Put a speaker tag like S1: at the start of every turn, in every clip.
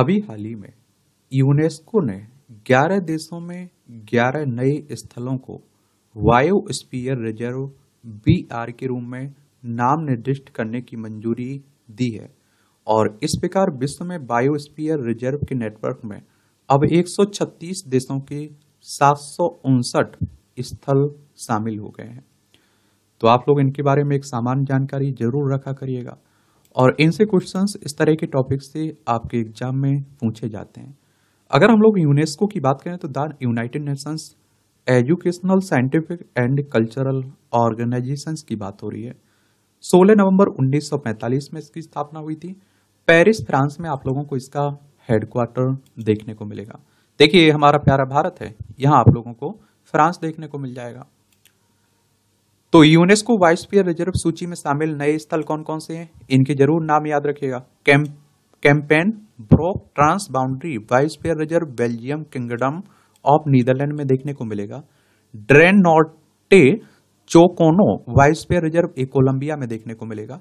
S1: अभी हाल ही में यूनेस्को ने 11 देशों में 11 नए स्थलों को वायु स्पीयर रिजर्व बी आर के रूप में नाम निर्दिष्ट करने की मंजूरी दी है और इस प्रकार विश्व में बायोस्पियर रिजर्व के नेटवर्क में अब 136 देशों के सात स्थल शामिल हो गए हैं तो आप लोग इनके बारे में एक सामान्य जानकारी जरूर रखा करिएगा और इनसे क्वेश्चंस इस तरह के टॉपिक से आपके एग्जाम में पूछे जाते हैं अगर हम लोग यूनेस्को की बात करें तो the United Nations educational scientific and cultural organization की बात हो रही है 16 नवंबर 1945 में इसकी स्थापना हुई थी पेरिस फ्रांस में आप लोगों को इसका हेडक्वार्टर देखने को मिलेगा देखिए हमारा प्यारा भारत है यहाँ आप लोगों को फ्रांस देखने को मिल जाएगा तो यूनेस्को वाइस्फीयर रिजर्व सूची में शामिल नए स्थल कौन कौन से हैं इनके जरूर नाम याद रखिएगा कैम कैंपेन ब्रोक transboundary biosphere reserve Belgium kingdom of Netherlands में देखने को मिलेगा ड्रेन नॉटे चोकोनो वाइस्फीयर रिजर्व ए कोलंबिया में देखने को मिलेगा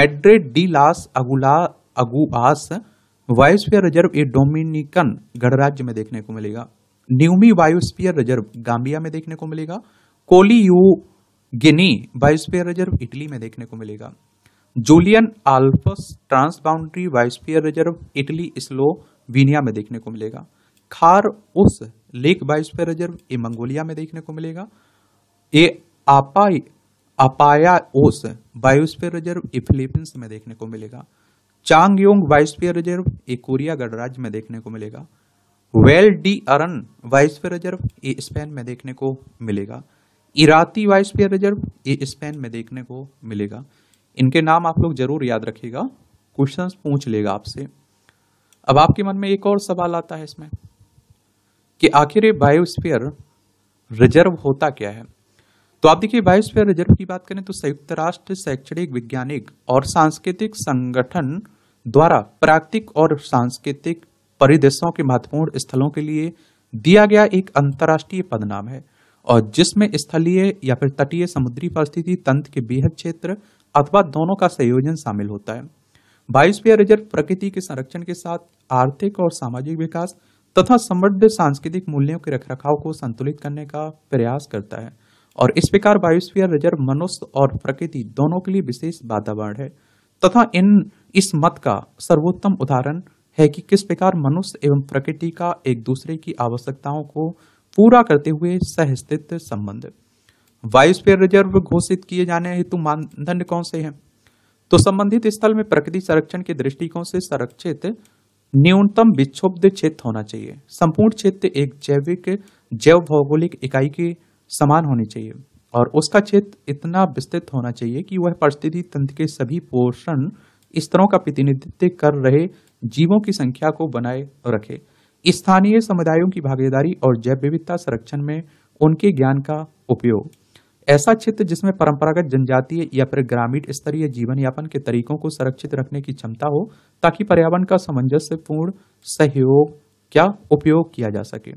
S1: मेड्रिड डी लास अगुला अगुआस वायुस्पियर रिजर्व ए डोमिनिकन गणराज्य में देखने को मिलेगा न्यूमी वायुस्पियर रिजर्व गांबिया में देखने को मिलेगा Colli Euganei biosphere reserve Italy में देखने को मिलेगा Julian Alps transboundary biosphere reserve Italy Slovenia में देखने को मिलेगा Khar Us lake biosphere reserve ए मंगोलिया में देखने को मिलेगा ए आपाई अपाया ओस बायोस्फीयर रिजर्व ए फिलीपींस में देखने को मिलेगा चांग योंग बायोस्फीयर रिजर्व ए कोरिया गणराज्य में देखने को मिलेगा Val de Aran biosphere reserve ए स्पेन में देखने को मिलेगा Irati biosphere reserve Spain में देखने को मिलेगा इनके नाम आप लोग जरूर याद रखिएगा क्वेश्चन पूछ लेगा आपसे अब आपके मन में एक और सवाल आता है इसमें कि आखिर ये बायोस्फीयर रिजर्व होता क्या है तो आप देखिए बायोस्फीयर रिजर्व की बात करें तो संयुक्त राष्ट्र शैक्षणिक वैज्ञानिक और सांस्कृतिक संगठन द्वारा प्राकृतिक और सांस्कृतिक परिदृश्यों के महत्वपूर्ण स्थलों के लिए दिया गया एक अंतर्राष्ट्रीय पदनाम है और जिसमें स्थलीय या फिर तटीय समुद्री पारिस्थितिकी तंत्र के बेहद क्षेत्र अथवा दोनों का संयोजन शामिल होता है बायोस्फीयर रिजर्व प्रकृति के संरक्षण के साथ आर्थिक और सामाजिक विकास तथा समृद्ध सांस्कृतिक मूल्यों के रखरखाव को संतुलित करने का प्रयास करता है और इस प्रकार बायोस्फीयर रिजर्व मनुष्य और प्रकृति दोनों के लिए विशेष वातावरण है तथा इन इस मत का सर्वोत्तम उदाहरण है कि किस प्रकार मनुष्य एवं प्रकृति का एक दूसरे की आवश्यकताओं को पूरा करते हुए सहस्तित्व संबंध वायुस्फीय रिजर्व घोषित किए जाने हेतु मानदंड कौन से हैं तो संबंधित स्थल में प्रकृति संरक्षण के दृष्टिकोण से संरक्षित न्यूनतम विक्षुब्ध क्षेत्र होना चाहिए संपूर्ण क्षेत्र एक जैविक जैव भौगोलिक इकाई के समान होनी चाहिए और उसका क्षेत्र इतना विस्तृत होना चाहिए कि वह परिस्थिति तंत्र के सभी पोषण स्तरों का प्रतिनिधित्व कर रहे जीवों की संख्या को बनाए रखे स्थानीय समुदायों की भागीदारी और जैव विविधता संरक्षण में उनके ज्ञान का उपयोग ऐसा क्षेत्र जिसमें परंपरागत जनजातीय या फिर ग्रामीण स्तरीय जीवन यापन के तरीकों को संरक्षित रखने की क्षमता हो ताकि पर्यावरण का सामंजस्यपूर्ण सहयोग क्या उपयोग किया जा सके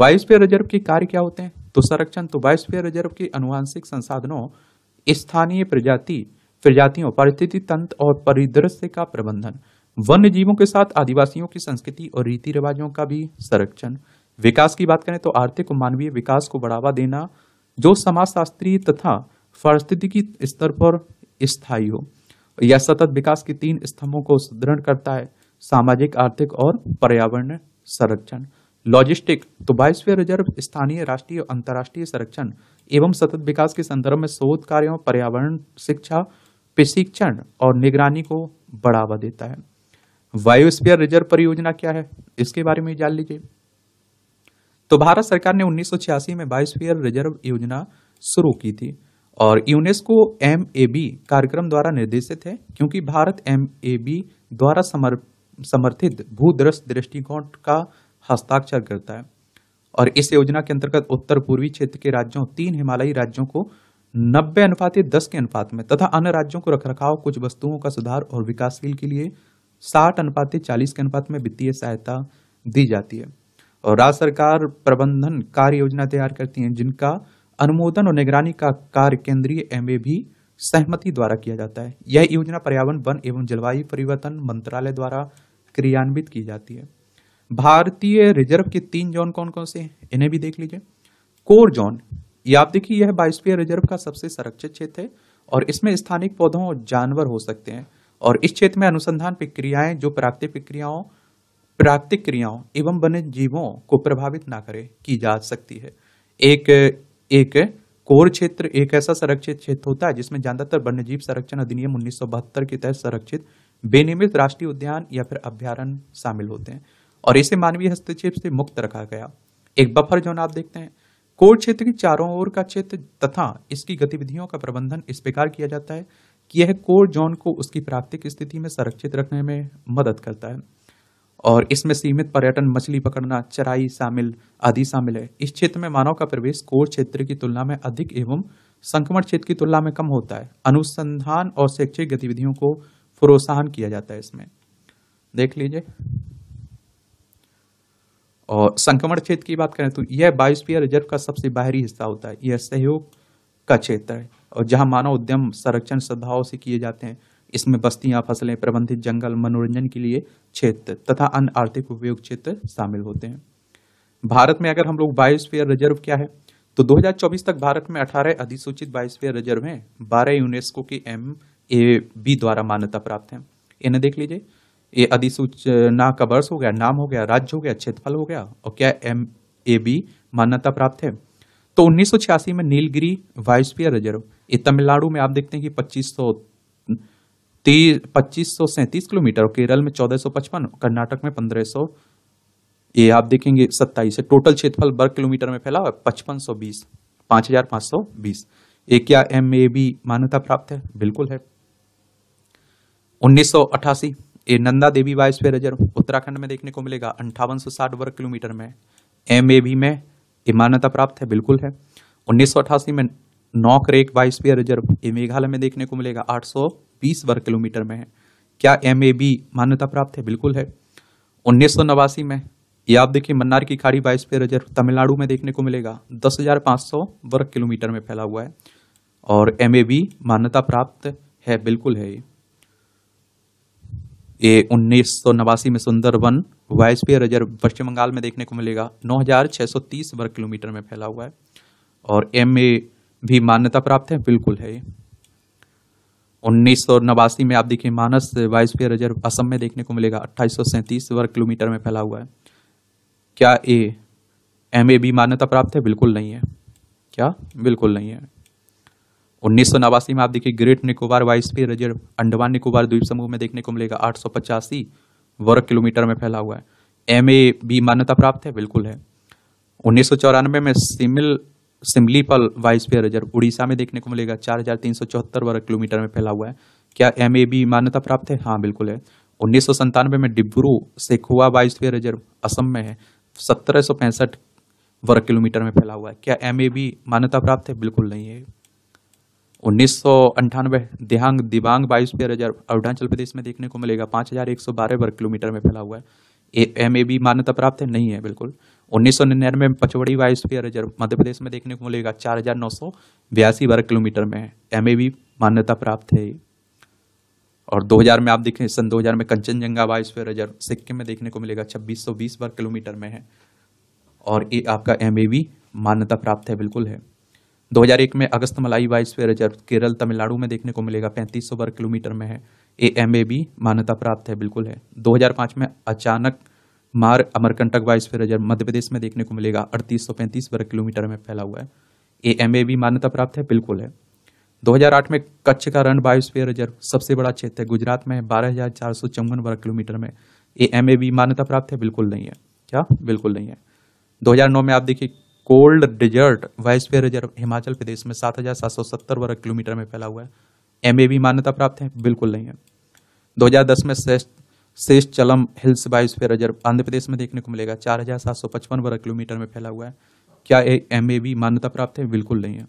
S1: वायुस्फीय रिजर्व के कार्य क्या होते हैं तो संरक्षण तो वायुस्फीय रिजर्व के अनुवांशिक संसाधनों स्थानीय प्रजाति प्रजातियों परिस्थिति तंत्र और परिदृश्य का प्रबंधन वन्य जीवों के साथ आदिवासियों की संस्कृति और रीति रिवाजों का भी संरक्षण विकास की बात करें तो आर्थिक और मानवीय विकास को बढ़ावा देना जो समाजशास्त्रीय तथा पारिस्थितिकी स्तर पर स्थायी हो यह सतत विकास के तीन स्तंभों को सुदृढ़ करता है सामाजिक आर्थिक और पर्यावरण संरक्षण लॉजिस्टिक तो बाईसवें रिजर्व स्थानीय राष्ट्रीय और अंतर्राष्ट्रीय संरक्षण एवं सतत विकास के संदर्भ में शोध कार्यों पर्यावरण शिक्षा प्रशिक्षण और निगरानी को बढ़ावा देता है वायुस्फीयर रिजर्व परियोजना क्या है इसके बारे में जान लीजिए तो भारत सरकार ने उन्नीस में वायुस्फीयर रिजर्व योजना शुरू की थी और यूनेस्को एम कार्यक्रम द्वारा निर्देशित है क्योंकि भारत एम द्वारा समर समर्थित भूदृश दृष्टिकोण का हस्ताक्षर करता है और इस योजना के अंतर्गत उत्तर पूर्वी क्षेत्र के राज्यों तीन हिमालयी राज्यों को नब्बे अनुपात दस के अनुपात में तथा अन्य राज्यों को रखरखाव कुछ वस्तुओं का सुधार और विकासशील के लिए साठ अनुपात चालीस के अनुपात में वित्तीय सहायता दी जाती है और राज्य सरकार प्रबंधन कार्य योजना तैयार करती है जिनका अनुमोदन और निगरानी का कार्य केंद्रीय एम भी सहमति द्वारा किया जाता है यह योजना पर्यावरण वन एवं जलवायु परिवर्तन मंत्रालय द्वारा क्रियान्वित की जाती है भारतीय रिजर्व के तीन जोन कौन कौन से हैं इन्हें भी देख लीजिए कोर जोन ये आप देखिए यह बायोस्फीयर रिजर्व का सबसे संरक्षित क्षेत्र है और इसमें स्थानिक पौधों और जानवर हो सकते हैं और इस क्षेत्र में अनुसंधान प्रक्रियाएं जो प्राप्तिक प्रक्रियाओं प्राकृतिक क्रियाओं एवं वन्य जीवों को प्रभावित ना करे की जा सकती है एक एक कोर क्षेत्र एक ऐसा संरक्षित क्षेत्र होता है जिसमें ज्यादातर वन्य जीव संरक्षण अधिनियम उन्नीस के तहत संरक्षित बेनियमित राष्ट्रीय उद्यान या फिर अभ्यारण शामिल होते हैं और इसे मानवीय हस्तक्षेप से मुक्त रखा गया एक बफर जोन आप देखते हैं कोर क्षेत्र की चारों ओर का क्षेत्र तथा इसकी गतिविधियों का प्रबंधन इस प्रकार किया जाता है यह कोर जोन को उसकी प्राकृतिक स्थिति में संरक्षित रखने में मदद करता है और इसमें सीमित पर्यटन मछली पकड़ना चराई शामिल आदि शामिल है इस क्षेत्र में मानव का प्रवेश कोर क्षेत्र की तुलना में अधिक एवं संक्रमण क्षेत्र की तुलना में कम होता है अनुसंधान और शैक्षिक गतिविधियों को प्रोत्साहन किया जाता है इसमें देख लीजिए और संक्रमण क्षेत्र की बात करें तो यह बायोस्फीयर रिजर्व का सबसे बाहरी हिस्सा होता है यह सहयोग का क्षेत्र है और जहाँ मानव उद्यम संरक्षण सद्भाव से किए जाते हैं इसमें बस्तियां फसलें प्रबंधित जंगल मनोरंजन के लिए क्षेत्र तथा अन्य आर्थिक उपयोग क्षेत्र शामिल होते हैं भारत में अगर हम लोग बायोस्फीयर रिजर्व क्या है तो 2024 तक भारत में 18 अधिसूचित बायोस्फीयर रिजर्व हैं 12 यूनेस्को के एम ए बी द्वारा मान्यता प्राप्त हैं इन्हें देख लीजिए ये अधिसूचना का वर्ष हो गया नाम हो गया राज्य हो गया क्षेत्रफल हो गया और क्या एम ए बी मान्यता प्राप्त है तो उन्नीस में नीलगिरी वायुस्फीय रिजर्व ये तमिलनाडु में आप देखते हैं कि पच्चीस सौ पच्चीस सौ सैंतीस किलोमीटर और केरल में चौदह सौ पचपन कर्नाटक में पंद्रह सौ ये आप देखेंगे सत्ताईस टोटल क्षेत्रफल वर्ग किलोमीटर में फैला हुआ पचपन सौ बीस पांच हजार पांच सौ बीस ये क्या एम ए बी मान्यता प्राप्त है बिल्कुल है उन्नीस सौ अठासी ये नंदा देवी वायुस्फीय रिजर्व उत्तराखंड में देखने को मिलेगा अंठावन सौ साठ वर्ग किलोमीटर में एम ए बी में की मान्यता प्राप्त है बिल्कुल है उन्नीस में नौक रेक बाईसवीं रिजर्व ये मेघालय में देखने को मिलेगा 820 वर्ग किलोमीटर में है क्या एम मान्यता प्राप्त है बिल्कुल है उन्नीस में ये आप देखिए मन्नार की खाड़ी बाईसवीं रिजर्व तमिलनाडु में देखने को मिलेगा 10,500 वर्ग किलोमीटर में फैला हुआ है और एम मान्यता प्राप्त है बिल्कुल है ये उन्नीस में सुंदरवन वायसपीय रिजर्व पश्चिम बंगाल में देखने को मिलेगा 9,630 वर्ग किलोमीटर में फैला हुआ है और एम ए भी मान्यता प्राप्त है बिल्कुल है ये उन्नीस सौ नवासी में आप देखिए मानस वायसपीय रिजर्व असम में देखने को मिलेगा अट्ठाईस वर्ग किलोमीटर में फैला हुआ है क्या ए एम ए भी मान्यता प्राप्त है बिल्कुल नहीं है क्या बिल्कुल नहीं है उन्नीस सौ नवासी में आप देखिए great Nicobar biosphere reserve Andaman Nicobar द्वीप समूह में देखने को मिलेगा आठ वर्ग किलोमीटर में फैला हुआ है एम ए भी मान्यता प्राप्त है बिल्कुल है उन्नीस में सिमिल सिमली पल वाइसफेयर रिजर्व उड़ीसा में देखने को मिलेगा चार हजार तीन सौ चौहत्तर वर्ग किलोमीटर में फैला हुआ है क्या एम ए बी मान्यता प्राप्त है हाँ बिल्कुल है उन्नीस सौ संतानवे में डिब्रू सेखुआ वाइसफेयर रिजर्व असम में है सत्रह सौ पैंसठ वर्ग किलोमीटर में फैला हुआ है क्या एम ए बी मान्यता प्राप्त है बिल्कुल नहीं है उन्नीस सौ अंठानवे देहांग दिबांग बायोस्फीयर रिजर्व अरुणाचल प्रदेश में देखने को मिलेगा पाँच हज़ार एक सौ बारह वर्ग किलोमीटर में फैला हुआ है एम ए बी मान्यता प्राप्त है नहीं है बिल्कुल उन्नीस सौ निन्यानवे में पचवड़ी बायोस्फीयर रिजर्व मध्य प्रदेश में देखने को मिलेगा चार हज़ार नौ सौ बयासी वर्ग किलोमीटर में है एम ए बी मान्यता प्राप्त है और 2000 में आप देखें सन 2000 में कंचनजंगा बायोस्फीयर रिजर्व सिक्किम में देखने को मिलेगा बीस वर्ग किलोमीटर में है और ये आपका एम मान्यता प्राप्त है बिल्कुल है 2001 में अगस्त मलाई बायोस्फीयर रिजर्व केरल तमिलनाडु में देखने को मिलेगा 3500 वर्ग किलोमीटर में है ए एम ए बी मान्यता प्राप्त है बिल्कुल है 2005 में Achanakmar Amarkantak biosphere reserve Madhya Pradesh में देखने को मिलेगा पैंतीस वर्ग किलोमीटर में फैला हुआ है ए एम ए बी मान्यता प्राप्त है बिल्कुल है 2008 में कच्छ का रण बायोस्फीयर रिजर्व सबसे बड़ा क्षेत्र है गुजरात में बारह हजार चार सौ चौवन वर्ग किलोमीटर में ए एम ए बी मान्यता प्राप्त है बिल्कुल नहीं है क्या बिल्कुल नहीं है 2009 में आप देखिए cold desert biosphere reserve Himachal Pradesh में सात हजार सात सौ सत्तर वर्ग किलोमीटर में फैला हुआ है एम ए भी मान्यता प्राप्त है बिल्कुल नहीं है दो हजार दस में शेष Seshachalam hills biosphere reserve Andhra Pradesh में देखने को मिलेगा चार हजार सात सौ पचपन वर्ग किलोमीटर में फैला हुआ है क्या एम ए बी मान्यता प्राप्त है बिल्कुल नहीं है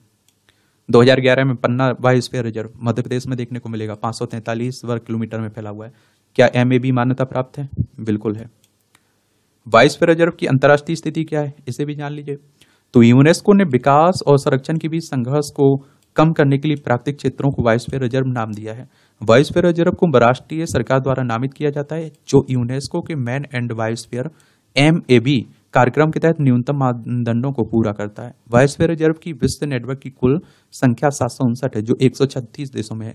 S1: दो हजार ग्यारह में पन्ना बायोस्फीयर रिजर्व मध्य प्रदेश में देखने को मिलेगा पाँच सौ तैंतालीस वर्ग किलोमीटर में फैला हुआ है क्या एम ए बी मान्यता प्राप्त है बिल्कुल है बायोस्फीयर रिजर्व की अंतर्राष्ट्रीय स्थिति क्या है इसे भी जान लीजिए तो यूनेस्को ने विकास और संरक्षण के बीच संघर्ष को कम करने के लिए प्राकृतिक क्षेत्रों को वायुस्फीयर रिजर्व नाम दिया है वायुस्फीयर रिजर्व को राष्ट्रीय सरकार द्वारा नामित किया जाता है जो यूनेस्को के मैन एंड वायुस्फीयर एम कार्यक्रम के तहत न्यूनतम मानदंडों को पूरा करता है वायुस्फीयर रिजर्व की विश्व नेटवर्क की कुल संख्या सात है जो एक देशों में है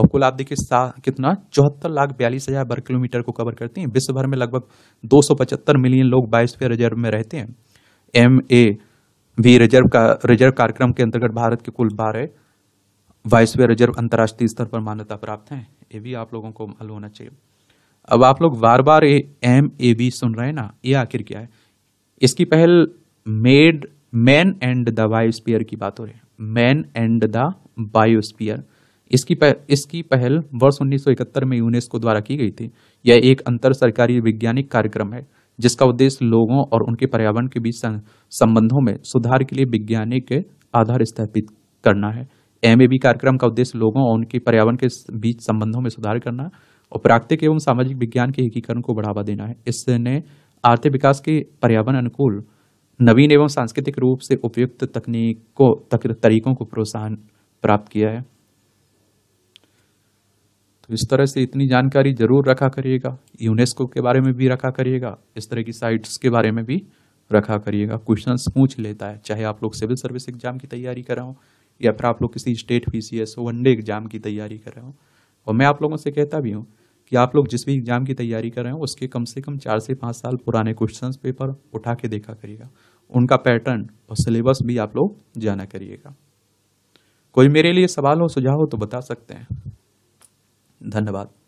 S1: और कुल आप देखिए कितना चौहत्तर लाख बयालीस हजार वर्ग किलोमीटर को कवर करती हैं विश्व भर में लगभग दो मिलियन लोग बायोस्फीयर रिजर्व में रहते हैं एम ए भी रिजर्व का रिजर्व कार्यक्रम के अंतर्गत भारत के कुल बारह बाईसवें रिजर्व अंतर्राष्ट्रीय स्तर पर मान्यता प्राप्त हैं ये भी आप लोगों को मालूम होना चाहिए अब आप लोग बार बार ये एम ए बी सुन रहे हैं ना ये आखिर क्या है इसकी पहल मेड मैन एंड द बायोस्पियर की बात हो रही है मैन एंड द बायोस्पियर इसकी पह, इसकी पहल वर्ष 1971 में यूनेस्को द्वारा की गई थी यह एक अंतर सरकारी वैज्ञानिक कार्यक्रम है जिसका उद्देश्य लोगों और उनके पर्यावरण के बीच संबंधों में सुधार के लिए वैज्ञानिक आधार स्थापित करना है एम कार्यक्रम का उद्देश्य लोगों और उनके पर्यावरण के बीच संबंधों में सुधार करना और प्राकृतिक एवं सामाजिक विज्ञान के एकीकरण को बढ़ावा देना है इसने आर्थिक विकास के पर्यावरण अनुकूल नवीन एवं सांस्कृतिक रूप से उपयुक्त तकनीकों तक, तरीकों को प्रोत्साहन प्राप्त किया है तो इस तरह से इतनी जानकारी जरूर रखा करिएगा यूनेस्को के बारे में भी रखा करिएगा इस तरह की साइट्स के बारे में भी रखा करिएगा क्वेश्चन पूछ लेता है चाहे आप लोग सिविल सर्विस एग्जाम की तैयारी कर रहे हो या फिर आप लोग किसी state P C S one day exam की तैयारी कर रहे हो और मैं आप लोगों से कहता भी हूँ कि आप लोग जिस भी एग्जाम की तैयारी कर रहे हो उसके कम से कम चार से पाँच साल पुराने क्वेश्चन पेपर उठा के देखा करिएगा उनका पैटर्न और सिलेबस भी आप लोग जाना करिएगा कोई मेरे लिए सवाल हो सुझाव हो तो बता सकते हैं धन्यवाद